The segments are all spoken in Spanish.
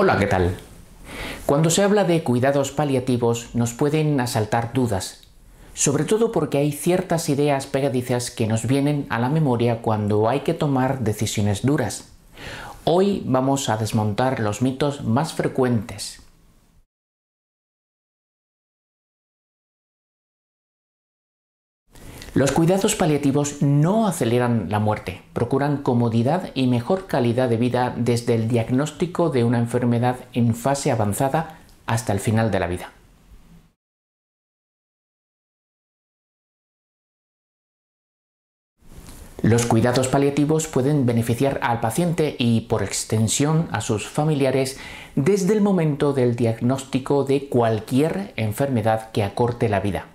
Hola, ¿qué tal? Cuando se habla de cuidados paliativos nos pueden asaltar dudas, sobre todo porque hay ciertas ideas pegadizas que nos vienen a la memoria cuando hay que tomar decisiones duras. Hoy vamos a desmontar los mitos más frecuentes Los cuidados paliativos no aceleran la muerte, procuran comodidad y mejor calidad de vida desde el diagnóstico de una enfermedad en fase avanzada hasta el final de la vida. Los cuidados paliativos pueden beneficiar al paciente y, por extensión, a sus familiares desde el momento del diagnóstico de cualquier enfermedad que acorte la vida.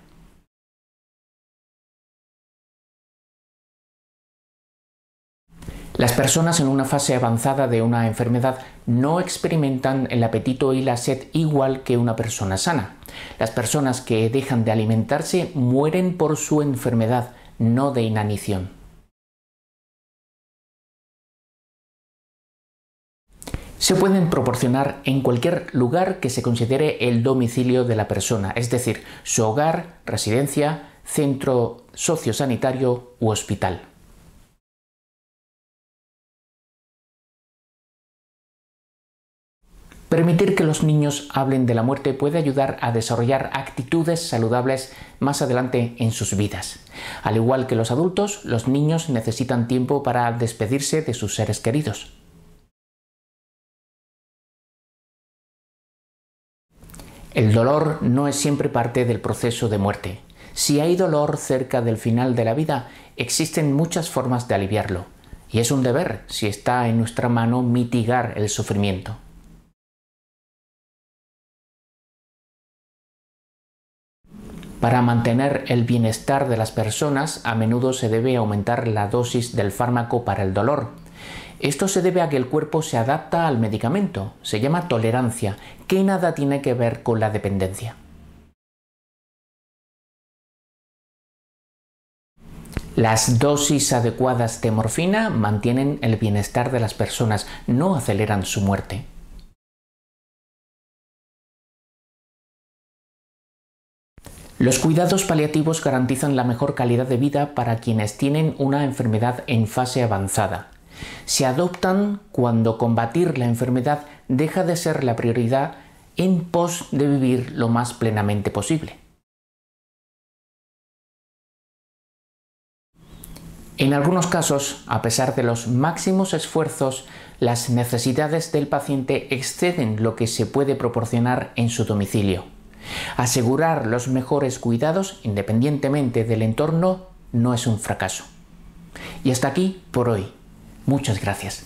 Las personas en una fase avanzada de una enfermedad no experimentan el apetito y la sed igual que una persona sana. Las personas que dejan de alimentarse mueren por su enfermedad, no de inanición. Se pueden proporcionar en cualquier lugar que se considere el domicilio de la persona, es decir, su hogar, residencia, centro sociosanitario u hospital. Permitir que los niños hablen de la muerte puede ayudar a desarrollar actitudes saludables más adelante en sus vidas. Al igual que los adultos, los niños necesitan tiempo para despedirse de sus seres queridos. El dolor no es siempre parte del proceso de muerte. Si hay dolor cerca del final de la vida, existen muchas formas de aliviarlo, y es un deber, si está en nuestra mano, mitigar el sufrimiento. Para mantener el bienestar de las personas a menudo se debe aumentar la dosis del fármaco para el dolor. Esto se debe a que el cuerpo se adapta al medicamento, se llama tolerancia, que nada tiene que ver con la dependencia. Las dosis adecuadas de morfina mantienen el bienestar de las personas, no aceleran su muerte. Los cuidados paliativos garantizan la mejor calidad de vida para quienes tienen una enfermedad en fase avanzada. Se adoptan cuando combatir la enfermedad deja de ser la prioridad en pos de vivir lo más plenamente posible. En algunos casos, a pesar de los máximos esfuerzos, las necesidades del paciente exceden lo que se puede proporcionar en su domicilio. Asegurar los mejores cuidados independientemente del entorno no es un fracaso. Y hasta aquí por hoy. Muchas gracias.